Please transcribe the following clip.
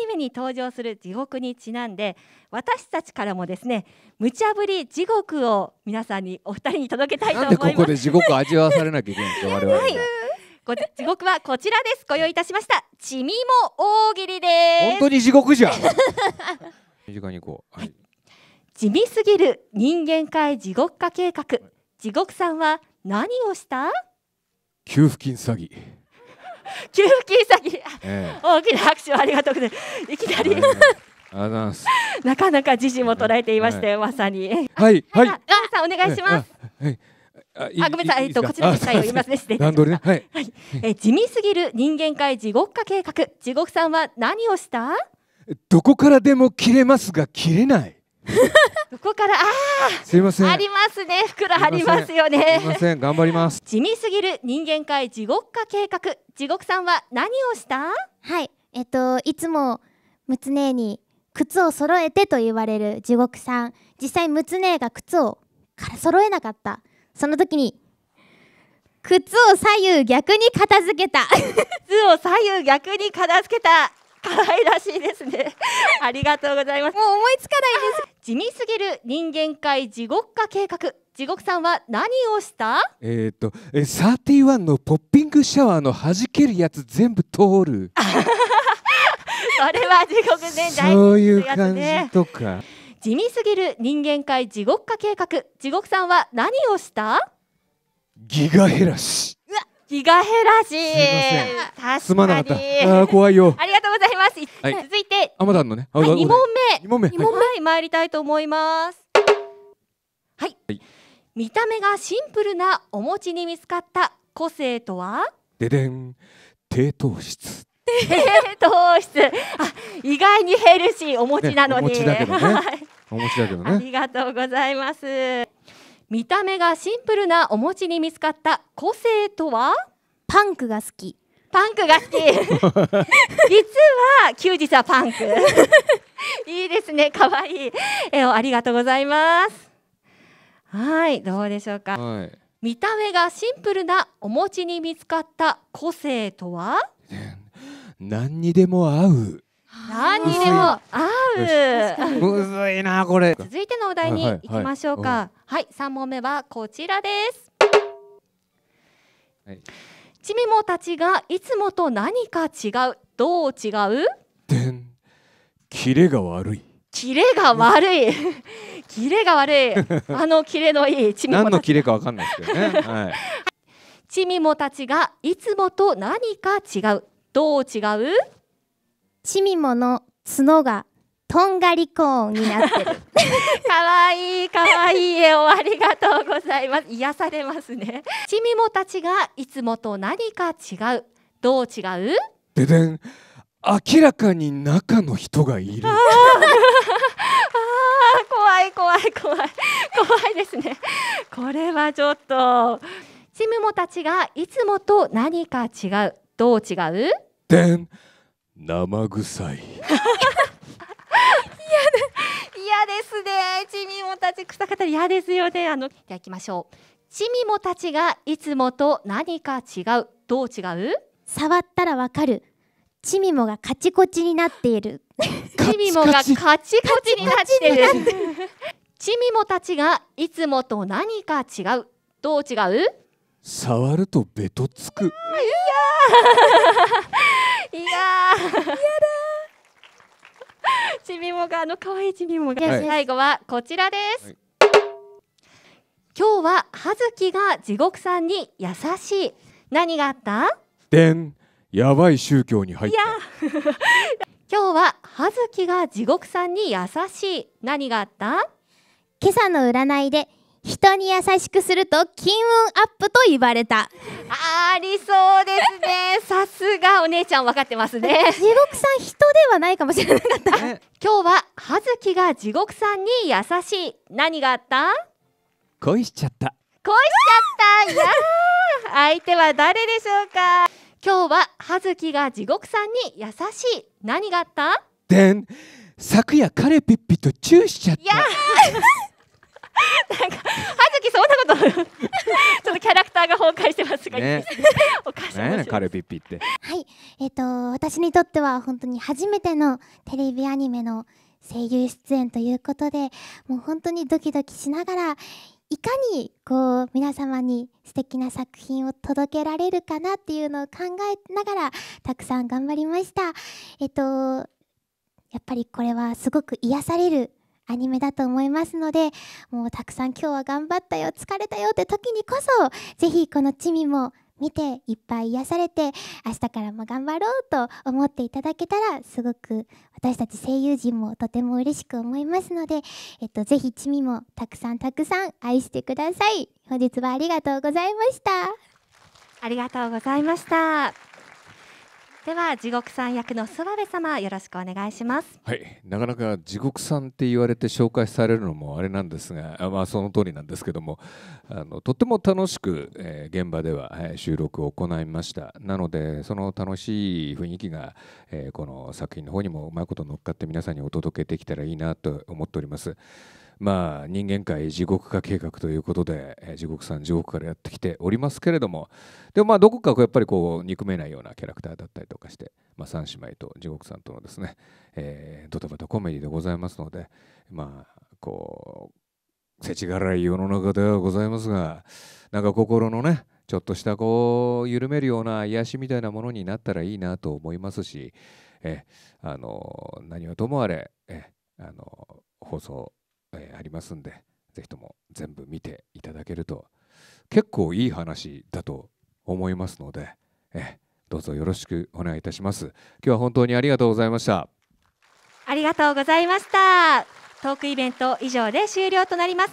ニメに登場する地獄にちなんで私たちからもですね無茶ぶり地獄を皆さんにお二人に届けたいと思いますここで地獄味わされなきゃいけないんですか我 は、い、地獄はこちらですご用意いたしましたちみも大喜利です本当に地獄じゃん身近にこう、はい、地味すぎる人間界地獄化計画地獄さんは何をした給付金詐欺給付金詐欺、ええ、大きな拍手をありがとうございます。いきなり、はい、なかなか自身も捉えていまして、はい、まさに。はい、はい、あ、さんお願いします。はいあごめんなさい、えっと、こちらの記載を読みますね、失礼います。ね、はい、はい、え地味すぎる人間界地獄化計画、地獄さんは何をした。どこからでも切れますが、切れない。ここからああすいませんありますね袋ありますよねすいません頑張ります 地味すぎる人間界地獄化計画地獄さんは何をしたはいえっといつもむつねに靴を揃えてと言われる地獄さん実際むつねが靴をから揃えなかったその時に靴を左右逆に片付けた 靴を左右逆に片付けた可愛らしいですね ありがとうございますもう思いつかないです 地味すぎる人間界地獄化計画地獄さんは何をしたえー、っとサーティワンのポッピングシャワーの弾けるやつ全部通る それは地獄ね大好きそういう感じとか地味すぎる人間界地獄化計画地獄さんは何をしたギガ減らしギガ減らしすまなかったあ怖いよ。はい、続いて、アマダンのね、はい、二問目、二問目、二問目、はい、参りたいと思います。はい。はい、見た目がシンプルなお餅に見つかった個性とは？ででん、低糖質。低糖質。あ、意外にヘルシーお餅なのに。ね、お餅だけどね。お餅だけどね。ありがとうございます。見た目がシンプルなお餅に見つかった個性とは？パンクが好き。パンクが好き 実は休日はパンク いいですね可愛い絵をありがとうございますはいどうでしょうか、はい、見た目がシンプルなお餅に見つかった個性とは、何にでも合う何にでも合うむずいなこれ続いてのお題に行きましょうかはい、はいはい、問目はこちらです、はいちみもたちがいつもと何か違うどう違うでんキレが悪いキレが悪い キレが悪いあのキレのいいちみも何のキレかわかんないですけどね、はい、ちみもたちがいつもと何か違うどう違うちみもの角がとんがりコーンになってる かわいいかわいい絵をありがとうございます癒されますねちみもたちがいつもと何か違うどう違うででん明らかに中の人がいる怖い怖い怖い怖いですねこれはちょっとチみモたちがいつもと何か違うどう違うでん生臭い 嫌ですね。ちみもたち草方嫌ですよね。あのいただきましょう。ちみもたちがいつもと何か違う。どう違う？触ったらわかる。ちみもがカチコチになっている。ちみもがカチコチになっている。ちみもたちがいつもと何か違う。どう違う？触るとベトつく。いや。いや。いやだ。ちびもがあの可愛いちびもが、最後はこちらです、はい、今日は葉月が地獄さんに優しい何があったでんやばい宗教に入った 今日は葉月が地獄さんに優しい何があった今朝の占いで人に優しくすると金運アップと言われたありそうですね さすがお姉ちゃん分かってますね地獄さん人ではないかもしれなかった今日は葉月が地獄さんに優しい何があった恋しちゃった恋しちゃった相手は誰でしょうか今日は葉月が地獄さんに優しい何があったでん昨夜彼ピッピとチューしちゃったなんか葉月そんなこと ちょっとキャラクターが崩壊してますが、ね、おかしいねカルピッピってはいえっ、ー、と私にとっては本当に初めてのテレビアニメの声優出演ということでもう本当にドキドキしながらいかにこう皆様に素敵な作品を届けられるかなっていうのを考えながらたくさん頑張りました。えっとやっぱりこれはすごく癒されるアニメだと思いますのでもうたくさん今日は頑張ったよ疲れたよって時にこそぜひこの「チミ」も見ていっぱい癒されて明日からも頑張ろうと思っていただけたらすごく私たち声優陣もとても嬉しく思いますので、えっと、ぜひチミもたくさんたくさん愛してください本日はありがとうございましたありがとうございましたでは地獄さん役の諏訪部様よろしくお願いしますはいなかなか地獄さんって言われて紹介されるのもあれなんですがまあその通りなんですけどもあのとても楽しく、えー、現場では、えー、収録を行いましたなのでその楽しい雰囲気が、えー、この作品の方にもうまいこと乗っかって皆さんにお届けできたらいいなと思っておりますまあ、人間界地獄化計画ということで、えー、地獄さん地獄からやってきておりますけれどもでもまあどこかやっぱりこう憎めないようなキャラクターだったりとかして、まあ、三姉妹と地獄さんとのですね、えー、ドタバタコメディでございますのでまあこう世知辛い世の中ではございますがなんか心のねちょっとしたこう緩めるような癒しみたいなものになったらいいなと思いますしえあの何はともあれえあの放送えー、ありますんでぜひとも全部見ていただけると結構いい話だと思いますので、えどうぞよろしくお願いいたします今日は本当にありがとうございましたありがとうございましたトークイベント以上で終了となります